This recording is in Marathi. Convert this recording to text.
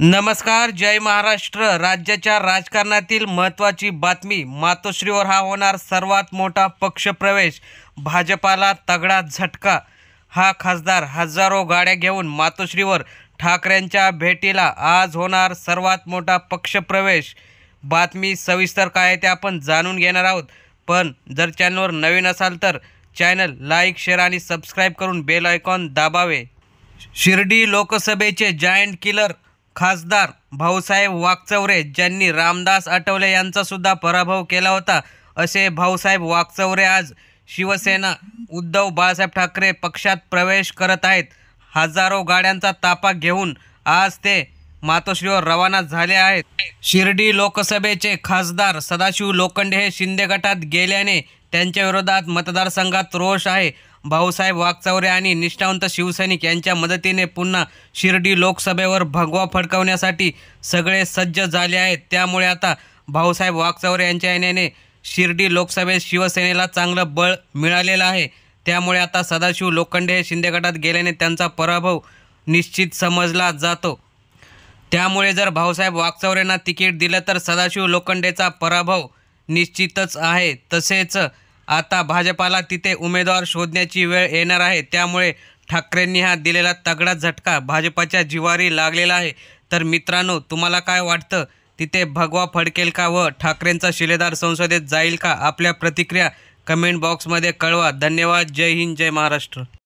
नमस्कार जय महाराष्ट्र राज्याच्या राजकारणातील महत्त्वाची बातमी मातोश्रीवर हा होणार सर्वात मोठा पक्षप्रवेश भाजपाला तगडा झटका हा खासदार हजारो गाड्या घेऊन मातोश्रीवर ठाकरेंच्या भेटीला आज होणार सर्वात मोठा पक्षप्रवेश बातमी सविस्तर काय आहे ते आपण जाणून घेणार आहोत पण जर चॅनलवर नवीन असाल तर चॅनल लाईक शेअर आणि सबस्क्राईब करून बेल आयकॉन दाबावे शिर्डी लोकसभेचे जायंट किलर खासदार भाऊसाहेब वाकचौरे ज्यांनी रामदास आठवले यांचासुद्धा सुद्धा पराभव केला होता असे भाऊसाहेब वाकचवरे आज शिवसेना उद्धव बाळासाहेब ठाकरे पक्षात प्रवेश करत आहेत हजारो गाड्यांचा तापा घेऊन आज ते मातोश्रीवर रवाना झाले आहेत शिर्डी लोकसभेचे खासदार सदाशिव लोखंडे हे शिंदे गटात गेल्याने त्यांच्याविरोधात मतदारसंघात रोष आहे भाऊसाहेब वागचौरे आणि निष्ठावंत शिवसैनिक यांच्या मदतीने पुन्हा शिर्डी लोकसभेवर भगवा फडकवण्यासाठी सगळे सज्ज झाले आहेत त्यामुळे आता भाऊसाहेब वागचौरे यांच्या येण्याने शिर्डी लोकसभेत शिवसेनेला चांगलं बळ मिळालेलं आहे त्यामुळे आता सदाशिव लोखंडे हे शिंदे गटात गेल्याने त्यांचा पराभव निश्चित समजला जातो त्यामुळे जर भाऊसाहेब वागचौरेंना तिकीट दिलं तर सदाशिव लोखंडेचा पराभव निश्चितच आहे तसेच आता भाजपाला तिथे उमेदवार शोधण्याची वेळ येणार आहे त्यामुळे ठाकरेंनी हा दिलेला तगडा झटका भाजपाच्या जिवारी लागलेला आहे तर मित्रांनो तुम्हाला काय वाटतं तिथे भगवा फडकेल का व ठाकरेंचा शिलेदार संसदेत जाईल का आपल्या प्रतिक्रिया कमेंट बॉक्समध्ये कळवा धन्यवाद जय हिंद जय महाराष्ट्र